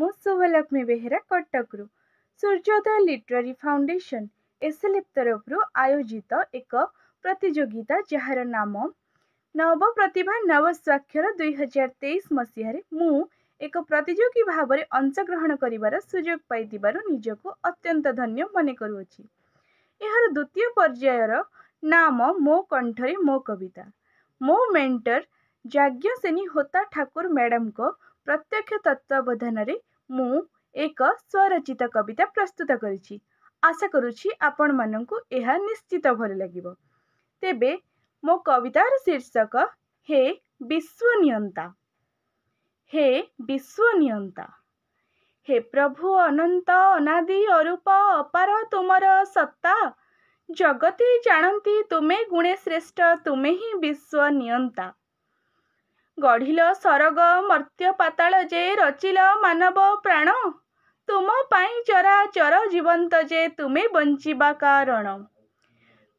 म शुभलक्ष्मी बेहेरा कटकृ Suryodaya literary foundation SLF तरफ्रु आयोजित एक प्रतियोगिता जहार नाम नव प्रतिभा नवस्वाक्षर दुई हजार तेइस मसहार म एक प्रतियोगी भावना अशग्रहण गरेर सुझो पाथ्यो निजको अत्यंत धन्य मनकु द्वितीय पर्यायर नाम मो कण्ठ मो कविता मो मेन्टर जाज्ञसेनी होता ठाकुर मैडम को ପ୍ରତ୍ୟକ୍ଷ ତତ୍ତ୍ୱାବଧାନରେ ମୁଁ ଏକ ସ୍ୱରଚିତ କବିତା ପ୍ରସ୍ତୁତ କରିଛି ଆଶା କରୁଛି ଆପଣମାନଙ୍କୁ ଏହା ନିଶ୍ଚିତ ଭଲ ଲାଗିବ ତେବେ ମୋ କବିତାର ଶୀର୍ଷକ ହେ ବିଶ୍ୱ ନିୟନ୍ତା ହେ ବିଶ୍ୱ ନିୟନ୍ତା ହେ ପ୍ରଭୁ ଅନନ୍ତ ଅନାଦି ଅରୂପ ଅପାର ତୁମର ସତ୍ତା ଜଗତି ଜାଣନ୍ତି ତୁମେ ଗୁଣେ ଶ୍ରେଷ୍ଠ ତୁମେ ହିଁ ବିଶ୍ୱ ନିୟନ୍ତା गढिल सरग मर्त्य पाताल जे रचि मानव प्राण तुमै चरा चर जे तुमे बञ्चा कारण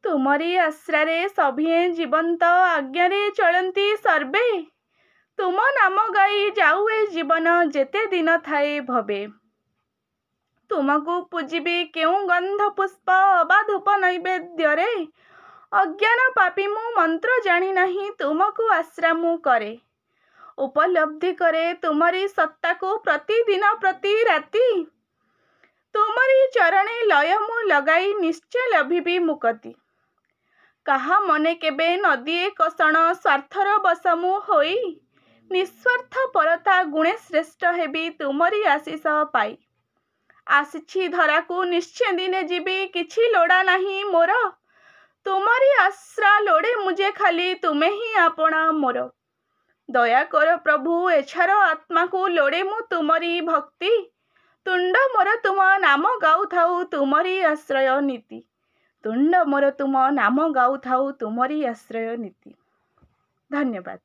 तुमरी आश्रा सभ्य जीवन्त आज्ञा चलति सर्वे तुम नाम गाई जाउए जीवन जेते दिन थाए भवे तुमु पूजी के धूप नै बे अज्ञान पापि मन्त्र जाने तुमु आश्रा म उपलब्धि करे तुम्हारी सत्ता को प्रतिदिन प्रति राति तुम्हारी चरणे लय मु लगाई निश्चय लभिबी मुकति କାହା ମନେ କେବେ ନଦିଏ କଷଣ ସ୍ୱାର୍ଥର ବସ ମୁଁ ହୋଇ ନିଃସ୍ୱାର୍ଥ ପରତା ଗୁଣେ ଶ୍ରେଷ୍ଠ ହେବି ତୁମରି ଆଶିଷ ପାଇ ଆସିଛି ଧରାକୁ ନିଶ୍ଚୟ ଦିନେ ଯିବି କିଛି ଲୋଡ଼ା ନାହିଁ ମୋର ତୁମରି ଆଶ୍ରା ଲୋଡ଼େ ମୁଁ ଯେ ଖାଲି ତୁମେ ହିଁ ଆପଣା ମୋର ଦୟାକର ପ୍ରଭୁ ଏଛାର ଆତ୍ମାକୁ ଲୋଡ଼େ ମୁଁ ତୁମରି ଭକ୍ତି ତୁଣ୍ଡ ମୋର ତୁମ ନାମ ଗାଉଥାଉ ତୁମରି ଆଶ୍ରୟ ନୀତି ତୁଣ୍ଡ ମୋର ତୁମ ନାମ ଗାଉଥାଉ ତୁମରି ଆଶ୍ରୟ ନୀତି ଧନ୍ୟବାଦ